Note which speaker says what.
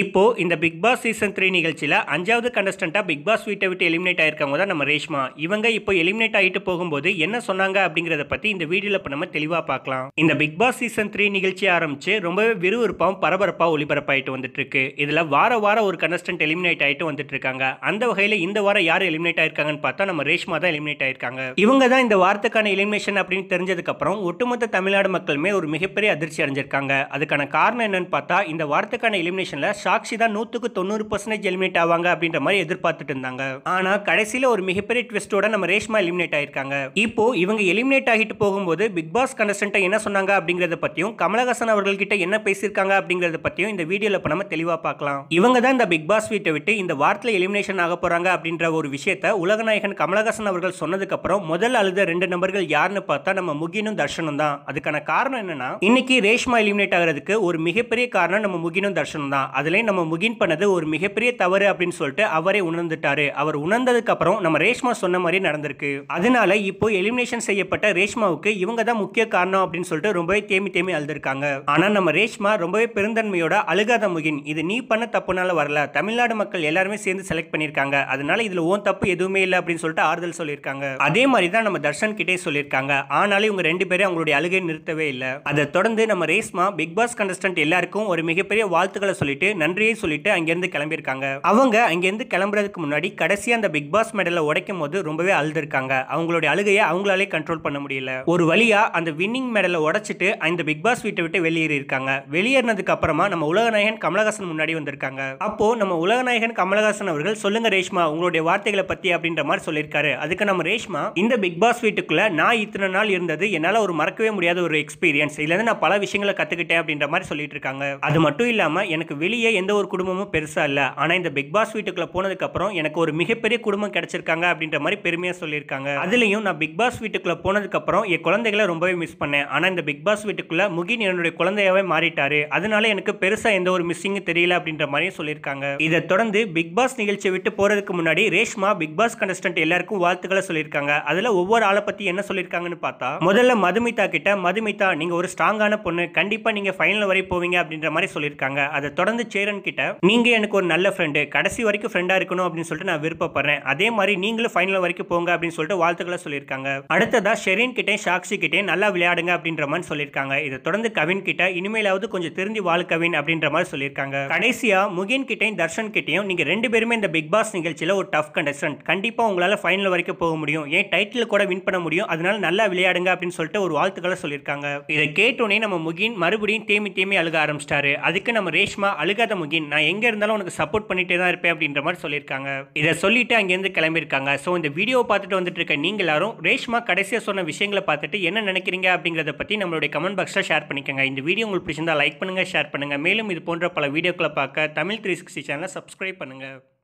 Speaker 1: இப்போ இந்த big Boss season three நிகழ்ச்சியில் அஞ்சாவது கண்டஸ்டண்ட்டாக பிக் பாஸ் வீட்டை விட்டு எலிமினேட் ஆயிருக்கவங்க தான் நம்ம ரேஷ்மா இவங்க இப்போ எலிமினேட் ஆகிட்டு போகும்போது என்ன சொன்னாங்க அப்படிங்கிறத பற்றி இந்த வீடியோவில் இப்போ நம்ம தெளிவாக பார்க்கலாம் இந்த பிக் பாஸ் சீசன் த்ரீ நிகழ்ச்சி ஆரம்பித்து ரொம்பவே விறுவிறுப்பாகவும் பரபரப்பாக ஒளிபரப்பாயிட்டு வந்துட்டு இருக்கு இதில் வார வாரம் ஒரு கண்டஸ்டன்ட் எலிமினேட் ஆகிட்டு வந்துட்டு இருக்காங்க அந்த வகையில் இந்த வாரம் யார் எலிமினேட் ஆயிருக்காங்கன்னு பார்த்தா நம்ம ரேஷ்மா தான் எலிமினேட் ஆயிருக்காங்க இவங்க தான் இந்த வாரத்துக்கான எலிமினேஷன் அப்படின்னு தெரிஞ்சதுக்கப்புறம் ஒட்டுமொத்த தமிழ்நாடு மக்களுமே ஒரு மிகப்பெரிய அதிர்ச்சி அடைஞ்சிருக்காங்க அதுக்கான காரணம் என்னன்னு பார்த்தா இந்த வாரத்துக்கான எலிமினேஷனில் சாக்ஷி தான் நூற்றுக்கு தொண்ணூறு பர்சன்டேஜ் எலிமினேட் ஆவாங்க அப்படின்ற மாதிரி எதிர்பார்த்துட்டு இருந்தாங்க ஆனால் கடைசியில் ஒரு மிகப்பெரிய ட்விஸ்டோட நம்ம ரேஷ்மா எலிமினேட் ஆயிருக்காங்க இப்போ இவங்க எலிமினேட் ஆகிட்டு போகும்போது பிக் பாஸ் கண்டஸ்டன்ட்டை என்ன சொன்னாங்க அப்படிங்கிறத பற்றியும் கமலஹாசன் அவர்கள் கிட்ட என்ன பேசியிருக்காங்க அப்படிங்கிறத பற்றியும் இந்த வீடியோவில் இப்போ நம்ம தெளிவாக பார்க்கலாம் இவங்க தான் இந்த பிக் பாஸ் வீட்டை விட்டு இந்த வாரத்தில் எலிமினேஷன் ஆக போகிறாங்க அப்படின்ற ஒரு விஷயத்த உலகநாயகன் கமலஹாசன் அவர்கள் சொன்னதுக்கப்புறம் முதல் அழுத ரெண்டு நபர்கள் யாருன்னு பார்த்தா நம்ம முகினும் தர்ஷனும் தான் அதுக்கான காரணம் என்னன்னா இன்னைக்கு ரேஷ்மா எலிமினேட் ஆகிறதுக்கு ஒரு மிகப்பெரிய காரணம் நம்ம முகினும் தர்ஷனும் தான் அது அதிலே நம்ம முகின் பண்ணது ஒரு மிகப்பெரிய தவறு அப்படின்னு சொல்லிட்டு அவரே உணர்ந்துட்டாரு அவர் உணர்ந்ததுக்கு அப்புறம் நம்ம ரேஷ்மா சொன்ன மாதிரி நடந்திருக்கு அதனால இப்போ எலிமினேஷன் செய்யப்பட்ட ரேஷ்மாவுக்கு இவங்க தான் முக்கிய காரணம் அப்படின்னு சொல்லிட்டு ரொம்பவே தேமி தேமி அழுதுருக்காங்க ஆனா நம்ம ரேஷ்மா ரொம்பவே பெருந்தன்மையோட அழுகாத முகின் இது நீ பண்ண தப்புனால வரல தமிழ்நாடு மக்கள் எல்லாருமே சேர்ந்து செலக்ட் பண்ணியிருக்காங்க அதனால இதுல ஓன் தப்பு எதுவுமே இல்லை அப்படின்னு சொல்லிட்டு ஆறுதல் சொல்லியிருக்காங்க அதே மாதிரி தான் நம்ம தர்ஷன் கிட்டே சொல்லியிருக்காங்க ஆனாலும் இவங்க ரெண்டு பேரும் அவங்களுடைய அழுகை நிறுத்தவே இல்லை அதை தொடர்ந்து நம்ம ரேஷ்மா பிக் பாஸ் கண்டஸ்டன்ட் எல்லாருக்கும் ஒரு மிகப்பெரிய வாழ்த்துக்களை சொல்லிட்டு நன்றியை சொல்லிட்டு அங்கேருந்து கிளம்பியிருக்காங்க அவங்க அங்கேருந்து கிளம்புறதுக்கு முன்னாடி கடைசியாக அந்த பிக் பாஸ் மெடலை உடைக்கும் போது ரொம்பவே அழுதுருக்காங்க அவங்களுடைய அழுகையை அவங்களாலே கண்ட்ரோல் பண்ண முடியல ஒரு வழியா அந்த வின்னிங் மெடலை உடைச்சிட்டு அந்த பிக் பாஸ் வீட்டை விட்டு வெளியேறியிருக்காங்க வெளியேறினதுக்கு அப்புறமா நம்ம உலகநாயகன் கமலஹாசன் முன்னாடி வந்திருக்காங்க அப்போ நம்ம உலகநாயகன் கமலஹாசன் அவர்கள் சொல்லுங்க ரேஷ்மா உங்களுடைய வார்த்தைகளை பத்தி அப்படின்ற மாதிரி சொல்லியிருக்காரு அதுக்கு நம்ம ரேஷ்மா இந்த பிக் பாஸ் வீட்டுக்குள்ள நான் இத்தனை நாள் இருந்தது என்னால் ஒரு மறக்கவே முடியாத ஒரு எக்ஸ்பீரியன்ஸ் இதுல இருந்து நான் பல விஷயங்களை கத்துக்கிட்டேன் அப்படின்ற மாதிரி சொல்லிட்டு இருக்காங்க அது மட்டும் இல்லாம எனக்கு வெளியே பெரிய எந்த ஒரு குடும்பமும் பெருசாக இல்லை ஆனால் இந்த பிக் பாஸ் வீட்டுக்குள்ளே போனதுக்கப்புறம் எனக்கு ஒரு மிகப்பெரிய குடும்பம் கிடச்சிருக்காங்க அப்படின்ற மாதிரி பெருமையாக சொல்லியிருக்காங்க அதுலேயும் நான் பிக் பாஸ் வீட்டுக்குள்ளே போனதுக்கப்புறம் என் குழந்தைகளை ரொம்பவே மிஸ் பண்ணேன் ஆனால் இந்த பிக் பாஸ் வீட்டுக்குள்ளே முகின் என்னுடைய குழந்தையாவே மாறிட்டாரு அதனால எனக்கு பெருசாக எந்த ஒரு மிஸ்ஸிங்கும் தெரியல அப்படின்ற மாதிரியும் சொல்லியிருக்காங்க இதை தொடர்ந்து பிக் பாஸ் நிகழ்ச்சியை விட்டு போகிறதுக்கு முன்னாடி ரேஷ்மா பிக் பாஸ் கண்டஸ்டன்ட் எல்லாருக்கும் வாழ்த்துக்களை சொல்லியிருக்காங்க அதில் ஒவ்வொரு ஆளை பற்றி என்ன சொல்லியிருக்காங்கன்னு பார்த்தா முதல்ல மதுமிதா கிட்ட மதுமிதா நீங்கள் ஒரு ஸ்ட்ராங்கான பொண்ணு கண்டிப்பாக நீங்கள் ஃபைனல் வரை போவீங்க அப்படின்ற மாதிரி சொல்லியிருக்காங்க அதை தொடர்ந்து சேரன் கிட்ட நீங்க எனக்கு ஒரு நல்ல ஃப்ரெண்டு கடைசி வரைக்கும் ஃப்ரெண்டா இருக்கணும் அப்படின்னு சொல்லிட்டு நான் விருப்பப்படுறேன் அதே மாதிரி நீங்களும் ஃபைனல் வரைக்கும் போங்க அப்படின்னு சொல்லிட்டு வாழ்த்துக்களை சொல்லியிருக்காங்க அடுத்ததா ஷெரீன் கிட்டே சாக்ஷி கிட்டே நல்லா விளையாடுங்க அப்படின்ற மாதிரி சொல்லியிருக்காங்க இதை தொடர்ந்து கவின் கிட்ட இனிமேலாவது கொஞ்சம் திருந்தி வாழ் கவின் அப்படின்ற மாதிரி சொல்லியிருக்காங்க கடைசியா முகின் கிட்டையும் தர்ஷன் கிட்டையும் நீங்க ரெண்டு பேருமே இந்த பிக் பாஸ் நிகழ்ச்சியில ஒரு டஃப் கண்டஸ்டன்ட் கண்டிப்பா உங்களால ஃபைனல் வரைக்கும் போக முடியும் ஏன் டைட்டில் கூட வின் பண்ண முடியும் அதனால நல்லா விளையாடுங்க அப்படின்னு சொல்லிட்டு ஒரு வாழ்த்துக்களை சொல்லியிருக்காங்க இதை கேட்டோடனே நம்ம முகின் மறுபடியும் தேமி தேமி அழுக ஆரம்பிச்சிட்டாரு அதுக்கு நம்ம ரேஷ்மா அழுகாத முடியாத முகின் நான் எங்கே இருந்தாலும் உனக்கு சப்போர்ட் பண்ணிட்டே தான் இருப்பேன் அப்படின்ற மாதிரி சொல்லியிருக்காங்க இதை சொல்லிட்டு அங்கேருந்து கிளம்பியிருக்காங்க ஸோ இந்த வீடியோ பார்த்துட்டு வந்துட்டு இருக்க நீங்கள் எல்லாரும் ரேஷ்மா கடைசியாக சொன்ன விஷயங்களை பார்த்துட்டு என்ன நினைக்கிறீங்க அப்படிங்கிறத பற்றி நம்மளுடைய கமெண்ட் பாக்ஸில் ஷேர் பண்ணிக்கோங்க இந்த வீடியோ உங்களுக்கு பிடிச்சிருந்தா லைக் பண்ணுங்கள் ஷேர் பண்ணுங்கள் மேலும் இது போன்ற பல வீடியோக்களை பார்க்க தமிழ் த்ரீ சிக்ஸ்டி சேனலை சப்ஸ்கிரைப் பண்ணுங்கள்